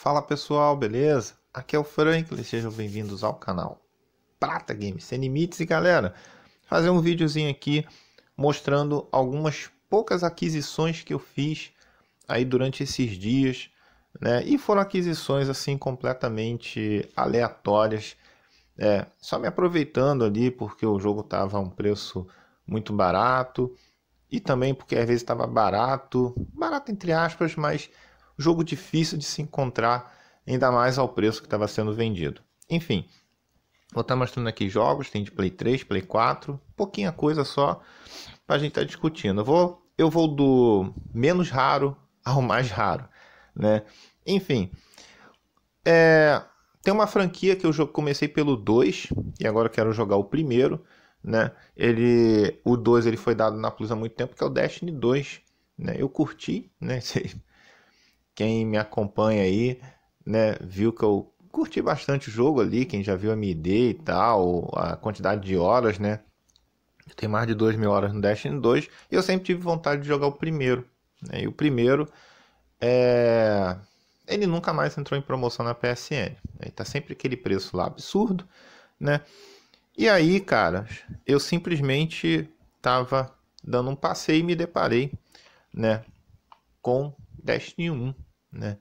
Fala pessoal, beleza? Aqui é o Franklin, sejam bem-vindos ao canal Prata Games Sem Limites. E galera, fazer um videozinho aqui mostrando algumas poucas aquisições que eu fiz aí durante esses dias, né? E foram aquisições assim completamente aleatórias, é, só me aproveitando ali porque o jogo tava a um preço muito barato e também porque às vezes estava barato, barato entre aspas, mas jogo difícil de se encontrar, ainda mais ao preço que estava sendo vendido. Enfim, vou estar tá mostrando aqui jogos, tem de Play 3, Play 4, pouquinha coisa só para a gente estar tá discutindo. Eu vou, eu vou do menos raro ao mais raro, né? Enfim, é, tem uma franquia que eu comecei pelo 2 e agora quero jogar o primeiro, né? Ele, o 2 ele foi dado na Plus há muito tempo, que é o Destiny 2. Né? Eu curti, né? Quem me acompanha aí, né, viu que eu curti bastante o jogo ali, quem já viu a MID e tal, a quantidade de horas, né? Tem mais de 2 mil horas no Destiny 2 e eu sempre tive vontade de jogar o primeiro. Né? E o primeiro, é... ele nunca mais entrou em promoção na PSN. Né? Tá sempre aquele preço lá absurdo, né? E aí, cara, eu simplesmente tava dando um passeio e me deparei, né, com Destiny 1 né?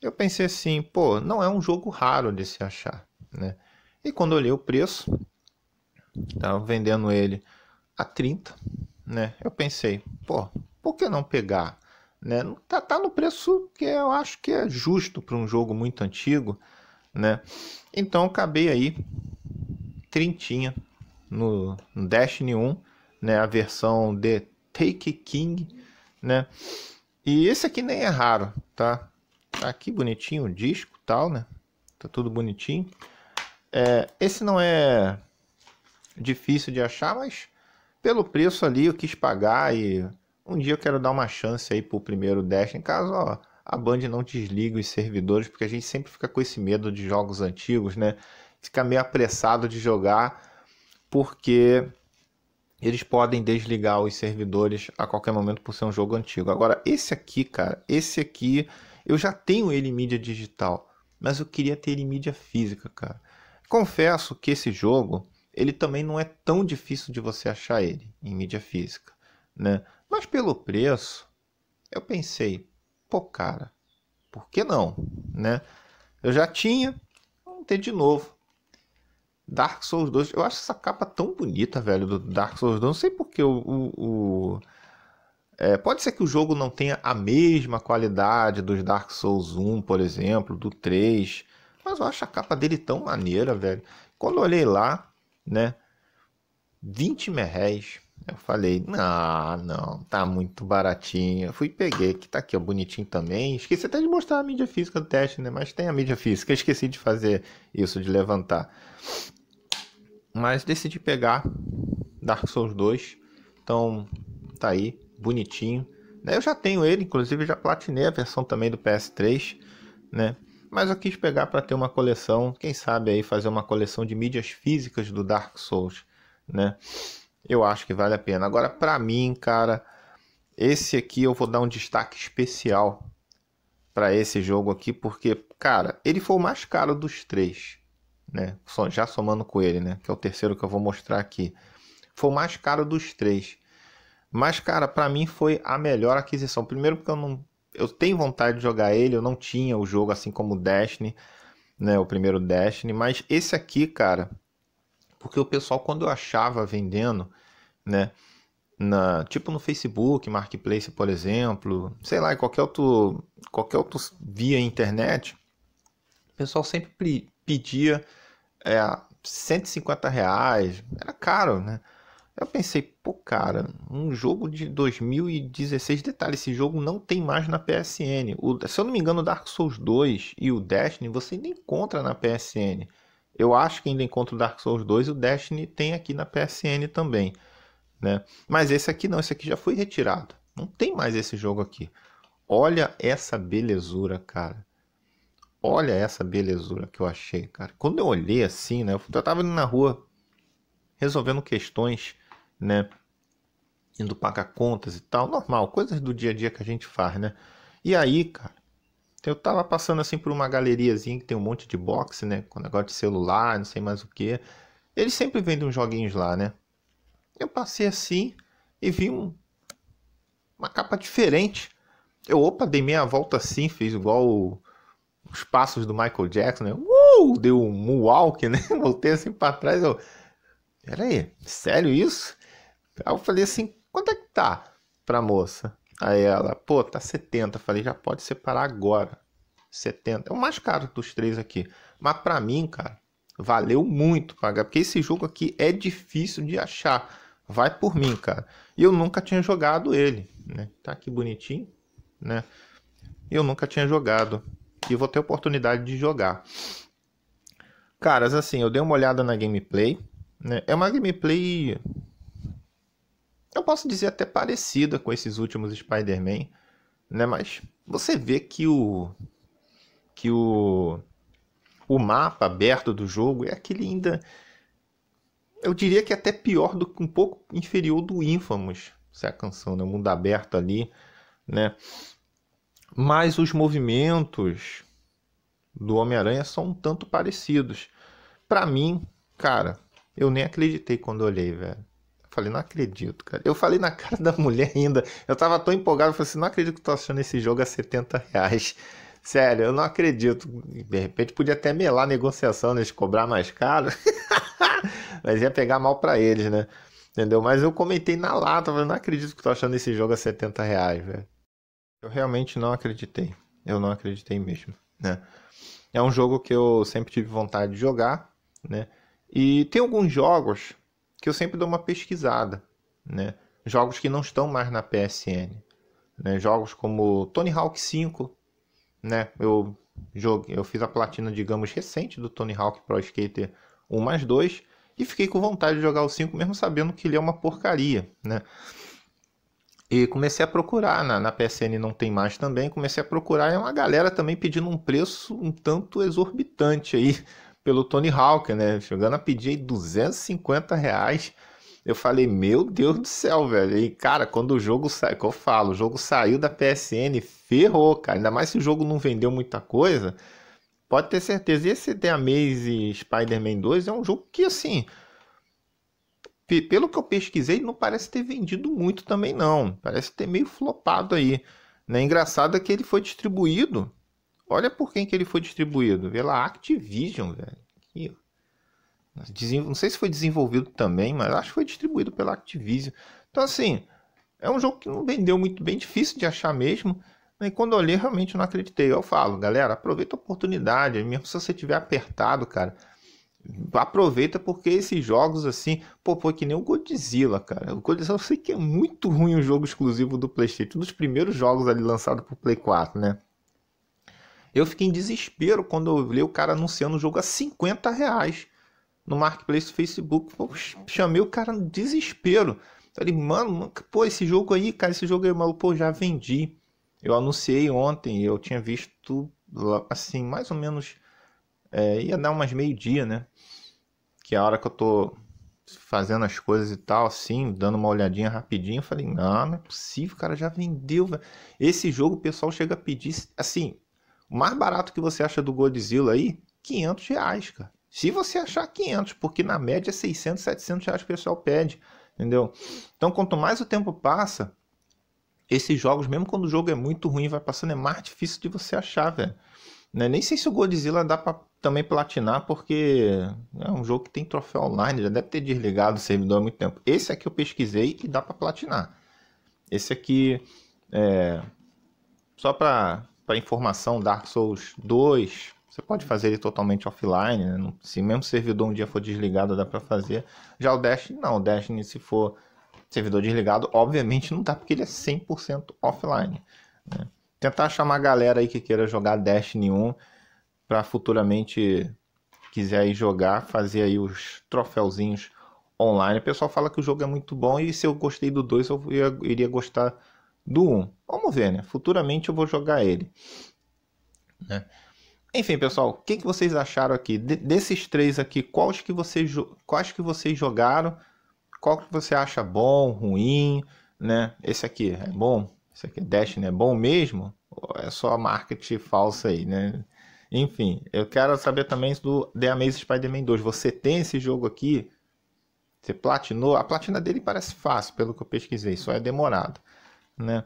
Eu pensei assim, pô, não é um jogo raro de se achar, né? E quando olhei o preço, tava vendendo ele a 30, né? Eu pensei, pô, por que não pegar, né? Tá, tá no preço que eu acho que é justo para um jogo muito antigo, né? Então acabei aí trintinha no, no Destiny 1, né? A versão de Take King, né? E esse aqui nem é raro, tá? tá? aqui bonitinho o disco tal, né? Tá tudo bonitinho. É, esse não é difícil de achar, mas pelo preço ali eu quis pagar e um dia eu quero dar uma chance aí pro primeiro Dash, em caso ó, a Band não desliga os servidores, porque a gente sempre fica com esse medo de jogos antigos, né? Fica meio apressado de jogar, porque eles podem desligar os servidores a qualquer momento por ser um jogo antigo. Agora, esse aqui, cara, esse aqui, eu já tenho ele em mídia digital, mas eu queria ter ele em mídia física, cara. Confesso que esse jogo, ele também não é tão difícil de você achar ele em mídia física, né? Mas pelo preço, eu pensei, pô, cara, por que não, né? Eu já tinha, vamos ter de novo. Dark Souls 2. Eu acho essa capa tão bonita, velho, do Dark Souls 2. Não sei porque o. o, o... É, pode ser que o jogo não tenha a mesma qualidade dos Dark Souls 1, por exemplo, do 3. Mas eu acho a capa dele tão maneira, velho. Quando eu olhei lá, né? 20 merréis. Eu falei, não, não, tá muito baratinho. Eu fui peguei, que tá aqui, ó, bonitinho também. Esqueci até de mostrar a mídia física do teste, né? Mas tem a mídia física, esqueci de fazer isso, de levantar. Mas decidi pegar Dark Souls 2. Então, tá aí, bonitinho. Né, eu já tenho ele, inclusive já platinei a versão também do PS3, né? Mas eu quis pegar para ter uma coleção, quem sabe aí fazer uma coleção de mídias físicas do Dark Souls, né? Eu acho que vale a pena. Agora, para mim, cara, esse aqui eu vou dar um destaque especial para esse jogo aqui, porque, cara, ele foi o mais caro dos três né? Só, já somando com ele, né? Que é o terceiro que eu vou mostrar aqui. Foi o mais caro dos três. Mas, cara, para mim foi a melhor aquisição. Primeiro porque eu não. Eu tenho vontade de jogar ele, eu não tinha o jogo assim como o Destiny, né? O primeiro Destiny. Mas esse aqui, cara. Porque o pessoal, quando eu achava vendendo, né? Na, tipo no Facebook, Marketplace, por exemplo, sei lá, qualquer outro, qualquer outro via internet, o pessoal sempre pedia é, 150 reais, era caro, né? Eu pensei, pô, cara, um jogo de 2016, detalhe, esse jogo não tem mais na PSN. O, se eu não me engano, o Dark Souls 2 e o Destiny você ainda encontra na PSN. Eu acho que ainda encontro Dark Souls 2 e o Destiny tem aqui na PSN também, né? Mas esse aqui não, esse aqui já foi retirado. Não tem mais esse jogo aqui. Olha essa belezura, cara. Olha essa belezura que eu achei, cara. Quando eu olhei assim, né? Eu tava indo na rua resolvendo questões, né? Indo pagar contas e tal. Normal, coisas do dia a dia que a gente faz, né? E aí, cara, eu tava passando assim por uma galeriazinha que tem um monte de boxe, né? Com negócio de celular, não sei mais o que. Eles sempre vendem uns joguinhos lá, né? Eu passei assim e vi um, uma capa diferente. Eu, opa, dei meia volta assim, fiz igual o os passos do Michael Jackson, né? Uh, deu um moonwalk, né? Voltei assim para trás, eu... Peraí, sério isso? Aí eu falei assim, quanto é que tá pra moça? Aí ela, pô, tá 70. Eu falei, já pode separar agora. 70. É o mais caro dos três aqui. Mas pra mim, cara, valeu muito pagar. Porque esse jogo aqui é difícil de achar. Vai por mim, cara. E eu nunca tinha jogado ele, né? Tá aqui bonitinho, né? Eu nunca tinha jogado vou ter oportunidade de jogar. Caras, assim, eu dei uma olhada na gameplay. Né? É uma gameplay. Eu posso dizer até parecida com esses últimos Spider-Man. Né? Mas você vê que o. Que o. O mapa aberto do jogo é aquele ainda. Eu diria que é até pior, do, que um pouco inferior do Infamous. Se a canção, né? O mundo aberto ali, né? Mas os movimentos do Homem-Aranha são um tanto parecidos. Para mim, cara, eu nem acreditei quando olhei, velho. Falei, não acredito, cara. Eu falei na cara da mulher ainda. Eu tava tão empolgado, eu falei assim, não acredito que tô achando esse jogo a 70 reais. Sério, eu não acredito. De repente podia até melar a negociação, né, Eles cobrar mais caro. Mas ia pegar mal para eles, né? Entendeu? Mas eu comentei na lata, falei, não acredito que tô achando esse jogo a 70 reais, velho. Eu realmente não acreditei. Eu não acreditei mesmo, né? É um jogo que eu sempre tive vontade de jogar, né? E tem alguns jogos que eu sempre dou uma pesquisada, né? Jogos que não estão mais na PSN, né? Jogos como Tony Hawk 5, né? Eu jogo, eu fiz a platina, digamos, recente do Tony Hawk Pro Skater 1 mais 2 e fiquei com vontade de jogar o 5 mesmo sabendo que ele é uma porcaria, né? E comecei a procurar, na, na, PSN não tem mais também, comecei a procurar, é uma galera também pedindo um preço um tanto exorbitante aí pelo Tony Hawk, né? Chegando a pedir aí 250 reais. Eu falei, meu Deus do céu, velho. E, cara, quando o jogo sai, que eu falo, o jogo saiu da PSN, ferrou, cara. Ainda mais se o jogo não vendeu muita coisa, pode ter certeza. E esse The Amazing Spider-Man 2 é um jogo que, assim, pelo que eu pesquisei, não parece ter vendido muito também, não. Parece ter meio flopado aí. Né? Engraçado é que ele foi distribuído. Olha por quem que ele foi distribuído. Pela Activision, velho. Aqui, não sei se foi desenvolvido também, mas acho que foi distribuído pela Activision. Então, assim, é um jogo que não vendeu muito bem, difícil de achar mesmo. Né? E quando olhei, realmente não acreditei. Eu falo, galera, aproveita a oportunidade, mesmo se você tiver apertado, cara aproveita porque esses jogos assim, pô, pô, que nem o Godzilla, cara. O Godzilla eu sei que é muito ruim um jogo exclusivo do PlayStation, um dos primeiros jogos ali lançado pro Play 4, né? Eu fiquei em desespero quando eu li o cara anunciando o jogo a 50 reais no marketplace do Facebook. Pô, chamei o cara no desespero. Falei, mano, pô, esse jogo aí, cara, esse jogo aí, maluco, pô, já vendi. Eu anunciei ontem, eu tinha visto assim, mais ou menos é, ia dar umas meio-dia, né? Que é a hora que eu tô fazendo as coisas e tal, assim, dando uma olhadinha rapidinho, eu falei, não, não é possível, cara, já vendeu, velho. Esse jogo o pessoal chega a pedir, assim, o mais barato que você acha do Godzilla aí, 500 reais, cara. Se você achar 500, porque na média 600, é 700 reais o pessoal pede, entendeu? Então, quanto mais o tempo passa, esses jogos, mesmo quando o jogo é muito ruim, vai passando, é mais difícil de você achar, velho. Né? Nem sei se o Godzilla dá pra também platinar, porque é um jogo que tem troféu online, já deve ter desligado o servidor há muito tempo. Esse aqui eu pesquisei e dá para platinar. Esse aqui, é... só para informação, Dark Souls 2, você pode fazer ele totalmente offline, né? se mesmo servidor um dia for desligado dá para fazer. Já o Destiny não, o Destiny se for servidor desligado, obviamente não dá, porque ele é 100% offline. Né? tentar chamar a galera aí que queira jogar Destiny 1 para futuramente quiser aí jogar, fazer aí os troféuzinhos online. O pessoal fala que o jogo é muito bom e se eu gostei do 2, eu iria gostar do 1. Um. Vamos ver, né? Futuramente eu vou jogar ele. Né? Enfim, pessoal, o que, que vocês acharam aqui? De desses três aqui, quais que, vocês quais que vocês jogaram? Qual que você acha bom, ruim, né? Esse aqui é bom? Isso aqui é Dash, né? Bom mesmo? Ou é só marketing falso aí, né? Enfim, eu quero saber também do The Amazing Spider-Man 2. Você tem esse jogo aqui? Você platinou? A platina dele parece fácil, pelo que eu pesquisei, só é demorado, né?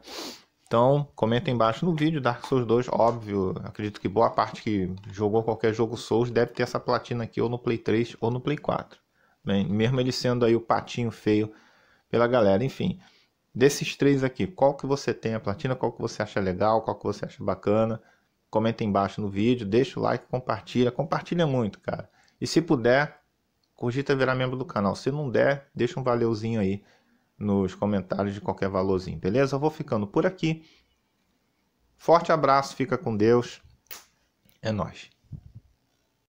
Então, comenta embaixo no vídeo, Dark Souls 2, óbvio, acredito que boa parte que jogou qualquer jogo Souls deve ter essa platina aqui ou no Play 3 ou no Play 4. Bem, né? mesmo ele sendo aí o patinho feio pela galera, enfim. Desses três aqui, qual que você tem a platina? Qual que você acha legal? Qual que você acha bacana? Comenta embaixo no vídeo, deixa o like, compartilha, compartilha muito, cara. E se puder, cogita virar membro do canal. Se não der, deixa um valeuzinho aí nos comentários de qualquer valorzinho, beleza? Eu vou ficando por aqui. Forte abraço, fica com Deus. É nós.